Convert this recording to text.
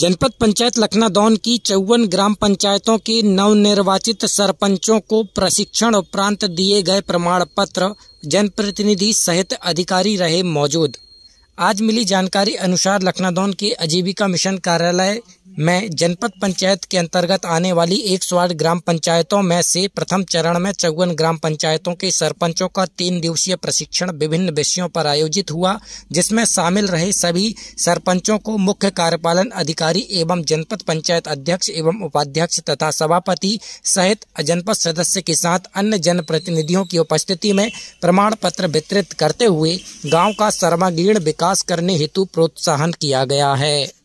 जनपद पंचायत लखनादौन की चौवन ग्राम पंचायतों के नवनिर्वाचित सरपंचों को प्रशिक्षण उपरांत दिए गए प्रमाण पत्र जनप्रतिनिधि सहित अधिकारी रहे मौजूद आज मिली जानकारी अनुसार लखनादौन के आजीविका मिशन कार्यालय में जनपद पंचायत के अंतर्गत आने वाली एक ग्राम पंचायतों में से प्रथम चरण में चौवन ग्राम पंचायतों के सरपंचों का तीन दिवसीय प्रशिक्षण विभिन्न विषयों पर आयोजित हुआ जिसमें शामिल रहे सभी सरपंचों को मुख्य कार्यपालन अधिकारी एवं जनपद पंचायत अध्यक्ष एवं उपाध्यक्ष तथा सभापति सहित जनपद सदस्य के साथ अन्य जनप्रतिनिधियों की उपस्थिति में प्रमाण पत्र वितरित करते हुए गाँव का सर्वागीण विकास विकास करने हेतु प्रोत्साहन किया गया है